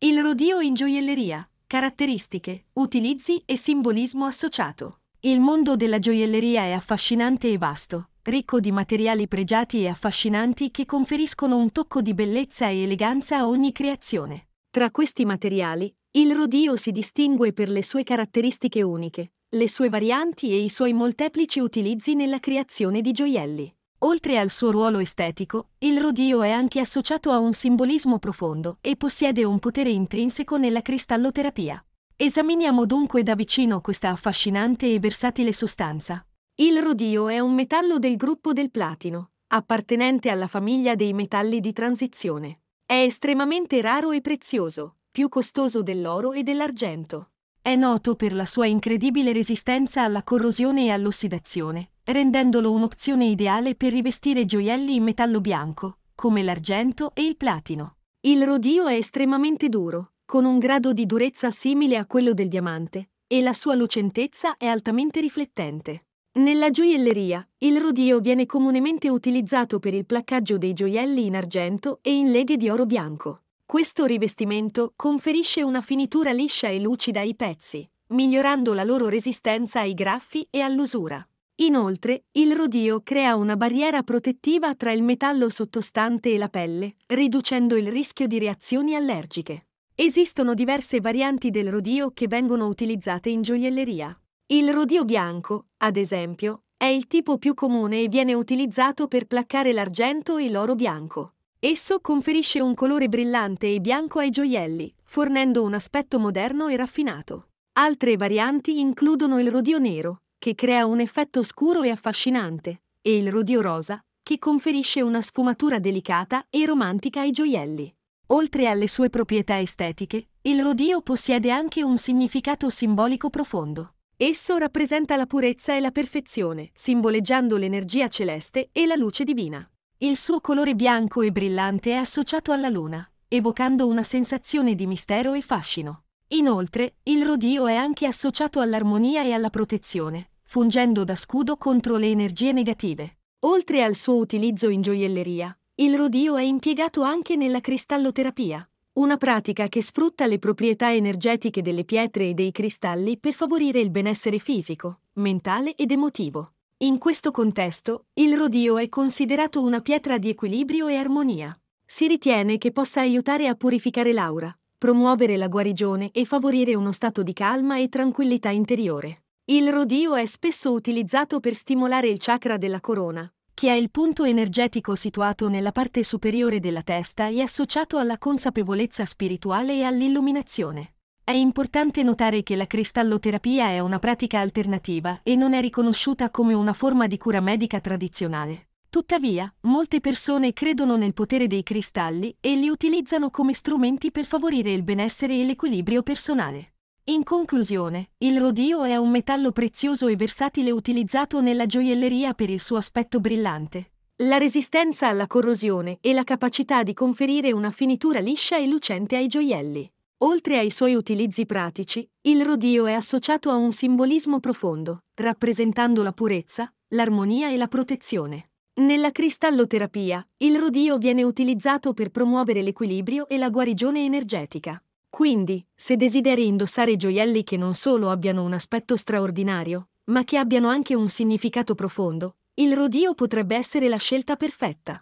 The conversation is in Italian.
Il rodio in gioielleria. Caratteristiche, utilizzi e simbolismo associato. Il mondo della gioielleria è affascinante e vasto, ricco di materiali pregiati e affascinanti che conferiscono un tocco di bellezza e eleganza a ogni creazione. Tra questi materiali, il rodio si distingue per le sue caratteristiche uniche, le sue varianti e i suoi molteplici utilizzi nella creazione di gioielli. Oltre al suo ruolo estetico, il rodio è anche associato a un simbolismo profondo e possiede un potere intrinseco nella cristalloterapia. Esaminiamo dunque da vicino questa affascinante e versatile sostanza. Il rodio è un metallo del gruppo del platino, appartenente alla famiglia dei metalli di transizione. È estremamente raro e prezioso, più costoso dell'oro e dell'argento. È noto per la sua incredibile resistenza alla corrosione e all'ossidazione, rendendolo un'opzione ideale per rivestire gioielli in metallo bianco, come l'argento e il platino. Il rodio è estremamente duro, con un grado di durezza simile a quello del diamante, e la sua lucentezza è altamente riflettente. Nella gioielleria, il rodio viene comunemente utilizzato per il placcaggio dei gioielli in argento e in leghe di oro bianco. Questo rivestimento conferisce una finitura liscia e lucida ai pezzi, migliorando la loro resistenza ai graffi e all'usura. Inoltre, il rodio crea una barriera protettiva tra il metallo sottostante e la pelle, riducendo il rischio di reazioni allergiche. Esistono diverse varianti del rodio che vengono utilizzate in gioielleria. Il rodio bianco, ad esempio, è il tipo più comune e viene utilizzato per placcare l'argento e l'oro bianco. Esso conferisce un colore brillante e bianco ai gioielli, fornendo un aspetto moderno e raffinato. Altre varianti includono il rodio nero, che crea un effetto scuro e affascinante, e il rodio rosa, che conferisce una sfumatura delicata e romantica ai gioielli. Oltre alle sue proprietà estetiche, il rodio possiede anche un significato simbolico profondo. Esso rappresenta la purezza e la perfezione, simboleggiando l'energia celeste e la luce divina. Il suo colore bianco e brillante è associato alla luna, evocando una sensazione di mistero e fascino. Inoltre, il rodio è anche associato all'armonia e alla protezione, fungendo da scudo contro le energie negative. Oltre al suo utilizzo in gioielleria, il rodio è impiegato anche nella cristalloterapia, una pratica che sfrutta le proprietà energetiche delle pietre e dei cristalli per favorire il benessere fisico, mentale ed emotivo. In questo contesto, il rodio è considerato una pietra di equilibrio e armonia. Si ritiene che possa aiutare a purificare l'aura, promuovere la guarigione e favorire uno stato di calma e tranquillità interiore. Il rodio è spesso utilizzato per stimolare il chakra della corona, che è il punto energetico situato nella parte superiore della testa e associato alla consapevolezza spirituale e all'illuminazione. È importante notare che la cristalloterapia è una pratica alternativa e non è riconosciuta come una forma di cura medica tradizionale. Tuttavia, molte persone credono nel potere dei cristalli e li utilizzano come strumenti per favorire il benessere e l'equilibrio personale. In conclusione, il rodio è un metallo prezioso e versatile utilizzato nella gioielleria per il suo aspetto brillante, la resistenza alla corrosione e la capacità di conferire una finitura liscia e lucente ai gioielli. Oltre ai suoi utilizzi pratici, il rodio è associato a un simbolismo profondo, rappresentando la purezza, l'armonia e la protezione. Nella cristalloterapia, il rodio viene utilizzato per promuovere l'equilibrio e la guarigione energetica. Quindi, se desideri indossare gioielli che non solo abbiano un aspetto straordinario, ma che abbiano anche un significato profondo, il rodio potrebbe essere la scelta perfetta.